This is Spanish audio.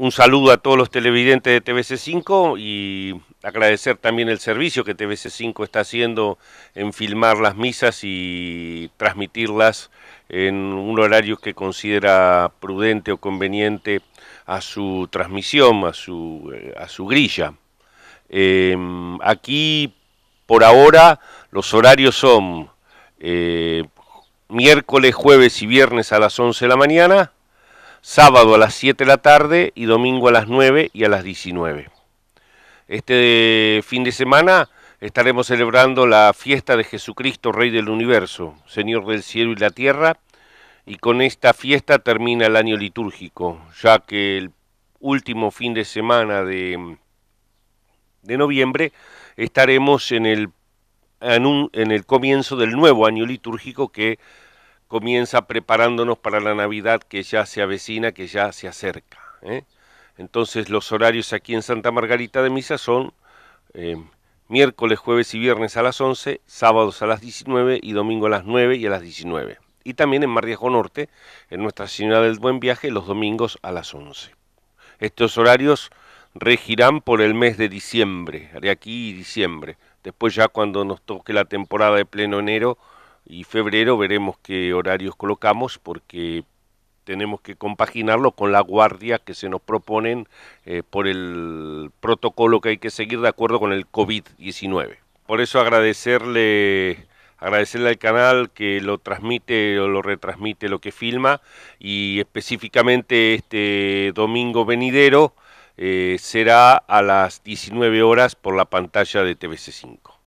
un saludo a todos los televidentes de TVC5 y agradecer también el servicio que TVC5 está haciendo en filmar las misas y transmitirlas en un horario que considera prudente o conveniente a su transmisión, a su, eh, a su grilla. Em, aquí, por ahora, los horarios son eh, miércoles, jueves y viernes a las 11 de la mañana, sábado a las 7 de la tarde y domingo a las 9 y a las 19. Este fin de semana estaremos celebrando la fiesta de Jesucristo, Rey del Universo, Señor del cielo y la tierra, y con esta fiesta termina el año litúrgico, ya que el último fin de semana de, de noviembre estaremos en el, en el comienzo del nuevo año litúrgico que comienza preparándonos para la Navidad que ya se avecina, que ya se acerca. ¿eh? Entonces los horarios aquí en Santa Margarita de Misa son eh, miércoles, jueves y viernes a las 11, sábados a las 19 y domingo a las 9 y a las 19. Y también en viejo Norte, en Nuestra Señora del Buen Viaje, los domingos a las 11. Estos horarios regirán por el mes de diciembre, de aquí y diciembre. Después ya cuando nos toque la temporada de pleno enero, y febrero veremos qué horarios colocamos porque tenemos que compaginarlo con la guardia que se nos proponen eh, por el protocolo que hay que seguir de acuerdo con el COVID-19. Por eso agradecerle agradecerle al canal que lo transmite o lo retransmite lo que filma y específicamente este domingo venidero eh, será a las 19 horas por la pantalla de TVC5.